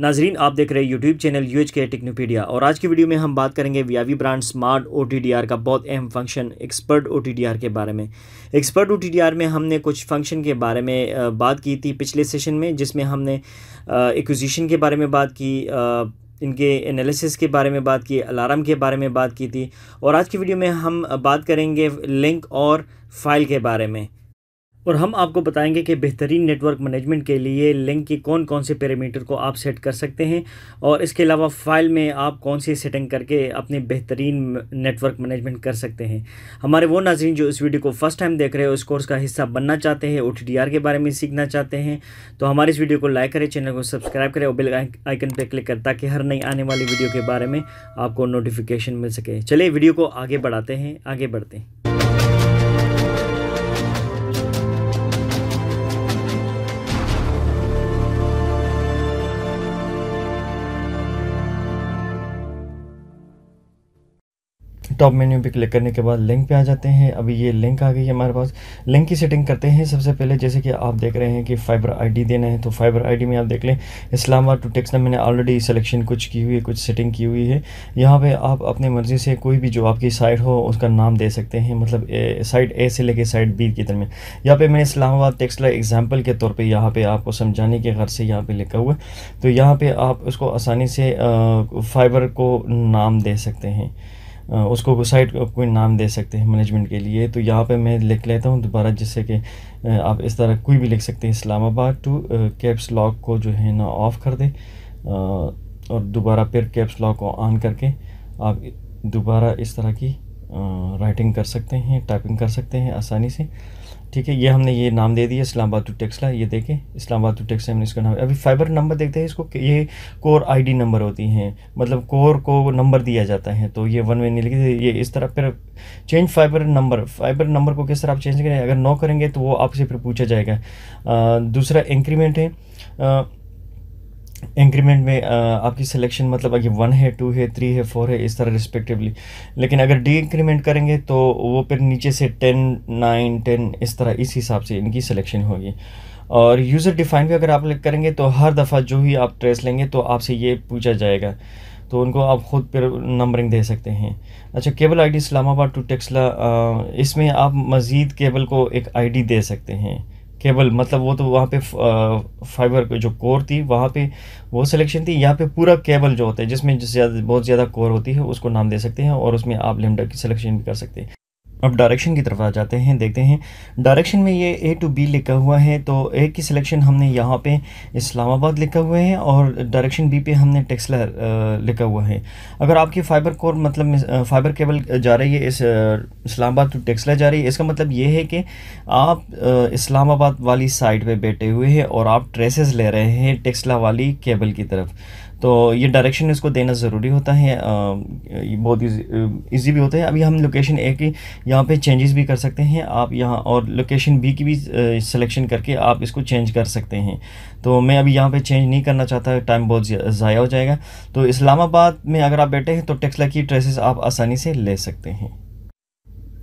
नाजरीन आप देख रहे हैं यूट्यूब चैनल यू एच के टेक्नोपीडिया और आज की वीडियो में हम बात करेंगे वीआवी ब्रांड स्मार्ट ओ का बहुत अहम फंक्शन एक्सपर्ट ओ के बारे में एक्सपर्ट ओ में हमने कुछ फंक्शन के बारे में बात की थी पिछले सेशन में जिसमें हमने एक्विजिशन के बारे में बात की इनके एनालिसिस के बारे में बात की अलार्म के बारे में बात की थी और आज की वीडियो में हम बात करेंगे लिंक और फाइल के बारे में और हम आपको बताएंगे कि बेहतरीन नेटवर्क मैनेजमेंट के लिए लिंक की कौन कौन से पैरामीटर को आप सेट कर सकते हैं और इसके अलावा फाइल में आप कौन सी सेटिंग करके अपने बेहतरीन नेटवर्क मैनेजमेंट कर सकते हैं हमारे वो नाजरन जो इस वीडियो को फर्स्ट टाइम देख रहे हो इस कोर्स का हिस्सा बनना चाहते हैं ओ के बारे में सीखना चाहते हैं तो हमारे इस वीडियो को लाइक करें चैनल को सब्सक्राइब करें और बिल आइकन पर क्लिक करें ताकि हर नई आने वाली वीडियो के बारे में आपको नोटिफिकेशन मिल सके चलिए वीडियो को आगे बढ़ाते हैं आगे बढ़ते हैं टॉप मेन्यू पे क्लिक करने के बाद लिंक पे आ जाते हैं अभी ये लिंक आ गई है हमारे पास लिंक की सेटिंग करते हैं सबसे पहले जैसे कि आप देख रहे हैं कि फाइबर आईडी देना है तो फाइबर आईडी में आप देख लें इस्लामाबाद टू ना मैंने ऑलरेडी सिलेक्शन कुछ की हुई है कुछ सेटिंग की हुई है यहाँ पर आप अपनी मर्ज़ी से कोई भी जो आपकी साइट हो उसका नाम दे सकते हैं मतलब साइड ए से लेके साइड बी के दरमियान यहाँ पर मैंने इस्लामाबाद टेक्सला एग्जाम्पल के तौर पर यहाँ पर आपको समझाने के घर से यहाँ पर लिखा हुआ तो यहाँ पर आप उसको आसानी से फाइबर को नाम दे सकते हैं उसको साइट को कोई नाम दे सकते हैं मैनेजमेंट के लिए तो यहाँ पे मैं लिख लेता हूँ दोबारा जिससे कि आप इस तरह कोई भी लिख सकते हैं इस्लामाबाद टू कैप्स लॉक को जो है ना ऑफ़ कर दें और दोबारा फिर कैप्स लॉक को ऑन करके आप दोबारा इस तरह की राइटिंग कर सकते हैं टाइपिंग कर सकते हैं आसानी से ठीक है ये हमने ये नाम दे दिया इस्लामाबाद टू टेक्सला ये देखें इस्लामाबाद टू टेक्सला हमने इसका नाम अभी फाइबर नंबर देखते हैं इसको ये कोर आईडी नंबर होती हैं मतलब कोर को नंबर दिया जाता है तो ये वन वे नहीं लिखी ये इस तरह फिर change fibre number fibre number को किस तरह आप चेंज करें अगर नौ करेंगे तो वो आपसे फिर पूछा जाएगा आ, दूसरा इंक्रीमेंट है आ, इंक्रीमेंट में uh, आपकी सिलेक्शन मतलब अगर वन है टू है थ्री है फोर है इस तरह रिस्पेक्टिवली लेकिन अगर डी इंक्रीमेंट करेंगे तो वो फिर नीचे से टेन नाइन टेन इस तरह इस हिसाब से इनकी सिलेक्शन होगी और यूज़र डिफाइन भी अगर आप करेंगे तो हर दफ़ा जो ही आप ट्रेस लेंगे तो आपसे ये पूछा जाएगा तो उनको आप ख़ुद पर नंबरिंग दे सकते हैं अच्छा cable ID Islamabad to Taxila uh, इसमें आप मज़ीद केबल को एक आईडी दे सकते हैं केबल मतलब वो तो वहाँ पे फाइबर की जो कोर थी वहाँ पे वो सिलेक्शन थी यहाँ पे पूरा केबल जो होता है जिसमें जिस ज़्यादा बहुत ज़्यादा कोर होती है उसको नाम दे सकते हैं और उसमें आप लिमडर की सिलेक्शन भी कर सकते हैं अब डायरेक्शन की तरफ आ जाते हैं देखते हैं डायरेक्शन में ये ए टू बी लिखा हुआ है तो ए की सिलेक्शन हमने यहाँ पे इस्लामाबाद लिखा हुआ है और डायरेक्शन बी पे हमने टेक्सला लिखा हुआ है अगर आपकी फाइबर कोर मतलब फाइबर केबल जा रही है इस इस्लामाबाद टू टेक्सला जा रही है इसका मतलब ये है कि आप इस्लामाबाद वाली साइड पर बैठे हुए हैं और आप ट्रेसेस ले रहे हैं टेक्सला वाली केबल की तरफ तो ये डायरेक्शन इसको देना ज़रूरी होता है बहुत ईजी भी होता है अभी हम लोकेशन ए की यहाँ पे चेंजेस भी कर सकते हैं आप यहाँ और लोकेशन बी की भी सिलेक्शन करके आप इसको चेंज कर सकते हैं तो मैं अभी यहाँ पे चेंज नहीं करना चाहता टाइम बहुत ज़ाया हो जाएगा तो इस्लामाबाद में अगर आप बैठे हैं तो टेक्सला की ट्रेसेस आप आसानी से ले सकते हैं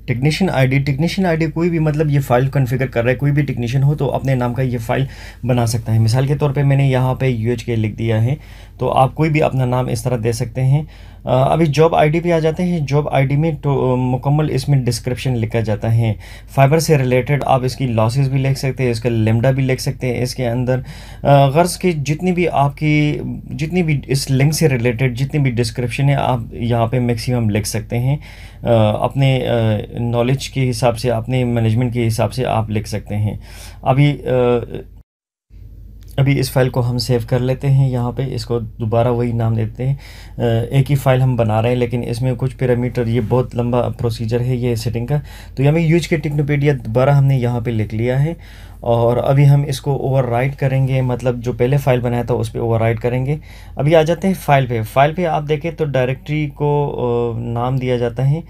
टेक्नीशियन आईडी टेक्नीशियन आईडी कोई भी मतलब ये फाइल कॉन्फ़िगर कर रहा है कोई भी टेक्नीशियन हो तो अपने नाम का ये फाइल बना सकता है मिसाल के तौर पे मैंने यहाँ पे यू के लिख दिया है तो आप कोई भी अपना नाम इस तरह दे सकते हैं अभी जॉब आईडी पे आ जाते हैं जॉब आईडी में तो मुकम्मल इसमें डिस्क्रिप्शन लिखा जाता है फाइबर से रिलेटेड आप इसकी लॉसेस भी लिख सकते हैं इसका लेमडा भी लिख सकते हैं इसके अंदर गर्ज़ की जितनी भी आपकी जितनी भी इस लिंक से रिलेटेड जितनी भी डिस्क्रिप्शन है आप यहाँ पे मैक्सिमम लिख सकते हैं अपने नॉलेज के हिसाब से अपने मैनेजमेंट के हिसाब से आप लिख सकते हैं अभी अभी इस फाइल को हम सेव कर लेते हैं यहाँ पे इसको दोबारा वही नाम देते हैं एक ही फाइल हम बना रहे हैं लेकिन इसमें कुछ पैरामीटर ये बहुत लंबा प्रोसीजर है ये सेटिंग का तो यहाँ यूज के टिक्नोपीडिया दोबारा हमने यहाँ पे लिख लिया है और अभी हम इसको ओवरराइट करेंगे मतलब जो पहले फाइल बनाया था उस पर ओवर करेंगे अभी आ जाते हैं फाइल पे फाइल पे आप देखें तो डायरेक्टरी को नाम दिया जाता है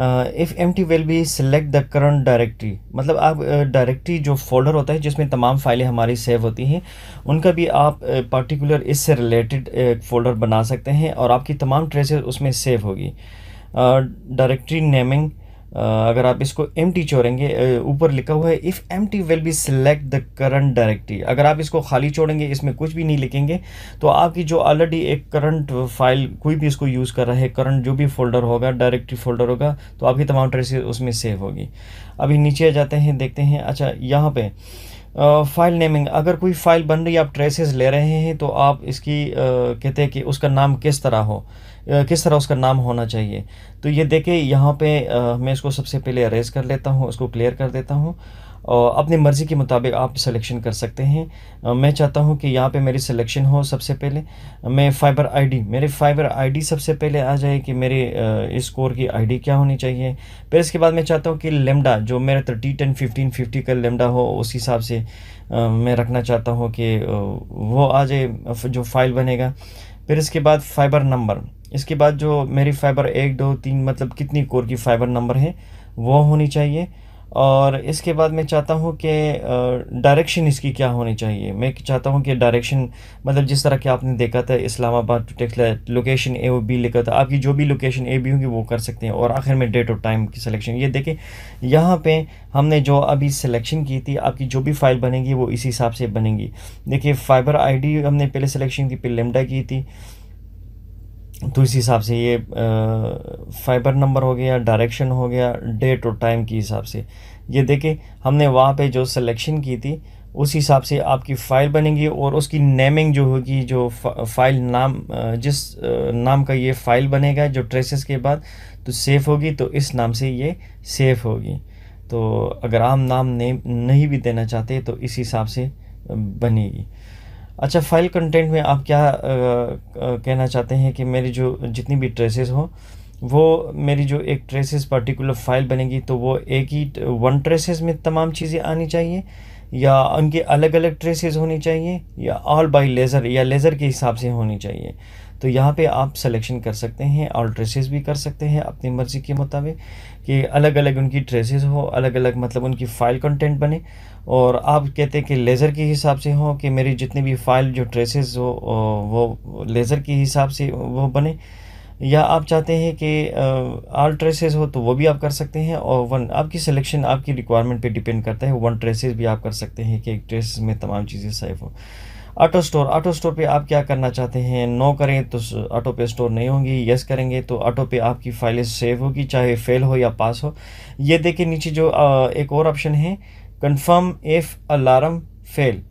if empty will be select the current directory मतलब आप डायरेक्टरी जो फोल्डर होता है जिसमें तमाम फाइलें हमारी सेव होती हैं उनका भी आप पर्टिकुलर इससे रिलेटेड फोल्डर बना सकते हैं और आपकी तमाम ट्रेसेस उसमें सेव होगी डायरेक्टरी नेमिंग अगर आप इसको एम टी छोड़ेंगे ऊपर लिखा हुआ है if empty will be select the current directory अगर आप इसको खाली छोड़ेंगे इसमें कुछ भी नहीं लिखेंगे तो आपकी जो ऑलरेडी एक करंट फाइल कोई भी इसको यूज़ कर रहा है करंट जो भी फोल्डर होगा डायरेक्टरी फोल्डर होगा तो आपकी तमाम ट्रेसेस उसमें सेव होगी अभी नीचे जाते हैं देखते हैं अच्छा यहाँ पर फ़ाइल नेमिंग अगर कोई फ़ाइल बन रही आप ट्रेसेस ले रहे हैं तो आप इसकी कहते हैं कि उसका नाम किस तरह हो किस तरह उसका नाम होना चाहिए तो ये देखें यहाँ पे मैं इसको सबसे पहले अरेज कर लेता हूँ इसको क्लियर कर देता हूँ और अपनी मर्ज़ी के मुताबिक आप सिलेक्शन कर सकते हैं मैं चाहता हूं कि यहाँ पे मेरी सिलेक्शन हो सबसे पहले मैं फ़ाइबर आईडी मेरे फ़ाइबर आईडी सबसे पहले आ जाए कि मेरे इस कोर की आईडी क्या होनी चाहिए फिर इसके बाद मैं चाहता हूँ कि लेमडा जो मेरा थर्टी टेन फिफ्टीन फिफ्टी का लेमडा हो उस हिसाब से मैं रखना चाहता हूँ कि वो आ जाए जो फाइल बनेगा फिर इसके बाद फाइबर नंबर इसके बाद जो मेरी फाइबर एक दो तीन मतलब कितनी कोर की फाइबर नंबर है वो होनी चाहिए और इसके बाद मैं चाहता हूँ कि डायरेक्शन इसकी क्या होनी चाहिए मैं चाहता हूँ कि डायरेक्शन मतलब जिस तरह कि आपने देखा था Islamabad to Taxila location A B लिखा था आपकी जो भी लोकेशन ए बी होगी वो कर सकते हैं और आखिर में डेट और टाइम की सिलेक्शन ये देखें यहाँ पे हमने जो अभी सिलेक्शन की थी आपकी जो भी फाइल बनेगी वो इसी हिसाब से बनेगी देखिए फाइबर आई हमने पहले सिलेक्शन की फिर लेमडा की थी तो इस हिसाब से ये फाइबर नंबर हो गया डायरेक्शन हो गया डेट और टाइम के हिसाब से ये देखें हमने वहाँ पे जो सिलेक्शन की थी उस हिसाब से आपकी फ़ाइल बनेगी और उसकी नेमिंग जो होगी जो फाइल नाम जिस नाम का ये फ़ाइल बनेगा जो ट्रेसेस के बाद तो सेफ़ होगी तो इस नाम से ये सेफ़ होगी तो अगर आप नाम नेम नहीं भी देना चाहते तो इस हिसाब से बनेगी अच्छा फाइल कंटेंट में आप क्या आ, आ, कहना चाहते हैं कि मेरी जो जितनी भी ट्रेसेस हो वो मेरी जो एक ट्रेसेस पर्टिकुलर फाइल बनेगी तो वो एक ही वन ट्रेसेस में तमाम चीज़ें आनी चाहिए या उनके अलग अलग ट्रेसेस होनी चाहिए या ऑल बाई लेज़र या लेज़र के हिसाब से होनी चाहिए तो यहाँ पे आप सिलेक्शन कर सकते हैं और ड्रेसेस भी कर सकते हैं अपनी मर्ज़ी के मुताबिक कि अलग अलग उनकी ड्रेसेस हो अलग अलग मतलब उनकी फ़ाइल कंटेंट बने और आप कहते हैं कि लेज़र के हिसाब से हो कि मेरी जितनी भी फ़ाइल जो ड्रेसेस हो वो लेज़र के हिसाब से वो बने या आप चाहते हैं कि आल ट्रेसेस हो तो वो भी आप कर सकते हैं और वन आपकी सिलेक्शन आपकी रिक्वायरमेंट पे डिपेंड करता है वन ट्रेसेस भी आप कर सकते हैं कि एक ट्रेस में तमाम चीज़ें सेफ हो ऑटो स्टोर ऑटो स्टोर पे आप क्या करना चाहते हैं नो करें तो ऑटो पे स्टोर नहीं होंगी यस करेंगे तो ऑटो पे आपकी फाइलें सेव होगी चाहे फेल हो या पास हो ये देखें नीचे जो एक और ऑप्शन है कंफर्म इफ़ अलार्म फेल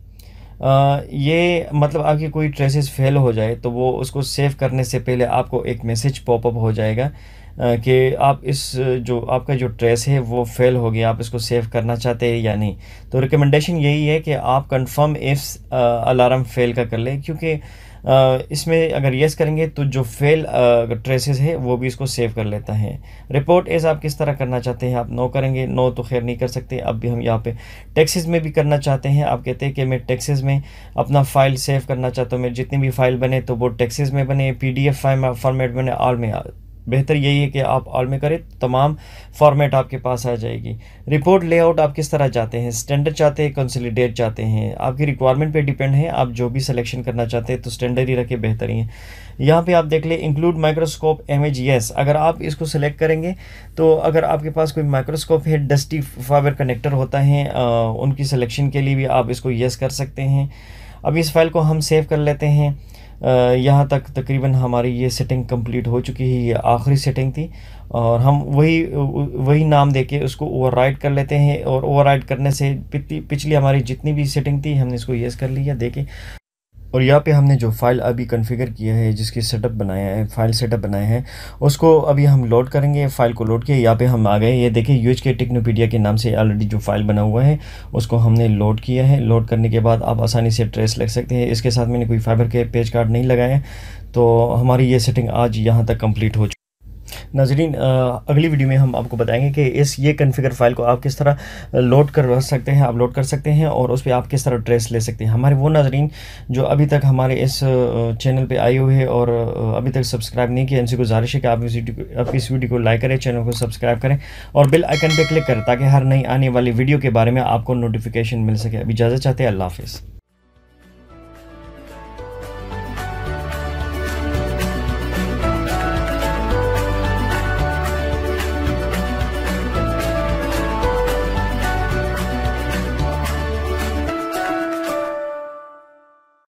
ये मतलब आपकी कोई ट्रेसेस फेल हो जाए तो वो उसको सेव करने से पहले आपको एक मैसेज पॉपअप हो जाएगा कि आप इस जो आपका जो ट्रेस है वो फेल हो गया आप इसको सेव करना चाहते हैं या नहीं तो रिकमेंडेशन यही है कि आप कंफर्म इफ़्स अलार्म फेल का कर लें क्योंकि इसमें अगर येस करेंगे तो जो फेल ट्रेसेस है वो भी इसको सेव कर लेता है रिपोर्ट एज आप किस तरह करना चाहते हैं आप नो करेंगे नो तो खैर नहीं कर सकते अब भी हम यहाँ पे टैक्सेस में भी करना चाहते हैं आप कहते हैं कि मैं टैक्सेस में अपना फ़ाइल सेव करना चाहता हूँ मैं जितनी भी फाइल बने तो वो टैक्सेस में बने पी डी एफ फॉर्मेट बने ऑल में बेहतर यही है कि आप ऑल में करें तमाम फॉर्मेट आपके पास आ जाएगी रिपोर्ट लेआउट आप किस तरह चाहते हैं स्टैंडर्ड चाहते हैं कंसोलिडेट चाहते हैं आपकी रिक्वायरमेंट पे डिपेंड है आप जो भी सिलेक्शन करना चाहते हैं तो स्टैंडर्ड ही रखें बेहतर ही है यहाँ पे आप देख लें इंक्लूड माइक्रोस्कोप एम यस अगर आप इसको सेलेक्ट करेंगे तो अगर आपके पास कोई माइक्रोस्कोप है डस्टी फाइबर कनेक्टर होता है आ, उनकी सिलेक्शन के लिए भी आप इसको येस कर सकते हैं अब इस फाइल को हम सेव कर लेते हैं यहाँ तक तकरीबन हमारी ये सेटिंग कंप्लीट हो चुकी है ये आखिरी सेटिंग थी और हम वही वही नाम देके उसको ओवरराइड कर लेते हैं और ओवरराइड करने से पिछली हमारी जितनी भी सेटिंग थी हमने इसको येस कर लिया देखें और यहाँ पे हमने जो फाइल अभी कॉन्फ़िगर किया है जिसके सेटअप बनाया है फाइल सेटअप बनाए हैं उसको अभी हम लोड करेंगे फाइल को लोड किया यहाँ पे हम आ गए ये देखिए यूएच के टेक्नोपीडिया के नाम से ऑलरेडी जो फाइल बना हुआ है उसको हमने लोड किया है लोड करने के बाद आप आसानी से ट्रेस लग सकते हैं इसके साथ मैंने कोई फाइबर के पेज कार्ड नहीं लगाया तो हमारी ये सेटिंग आज यहाँ तक कम्प्लीट हो चुकी नाजरीन अगली वीडियो में हम आपको बताएंगे कि इस ये कन्फिगर फाइल को आप किस तरह लोड रख सकते हैं आप लोड कर सकते हैं और उस पर आप किस तरह ट्रेस ले सकते हैं हमारे वो नाजरीन जो अभी तक हमारे इस चैनल पर आए हुए हैं और अभी तक सब्सक्राइब नहीं किया इनसे गुजारिश है कि आप इस वीडियो आप इस वीडियो को लाइक करें चैनल को सब्सक्राइब करें और बिल आइकन पर क्लिक करें ताकि हर नई आने वाली वीडियो के बारे में आपको नोटिफिकेशन मिल सके अब इजाज़त चाहते हैं अल्लाह हाफिज़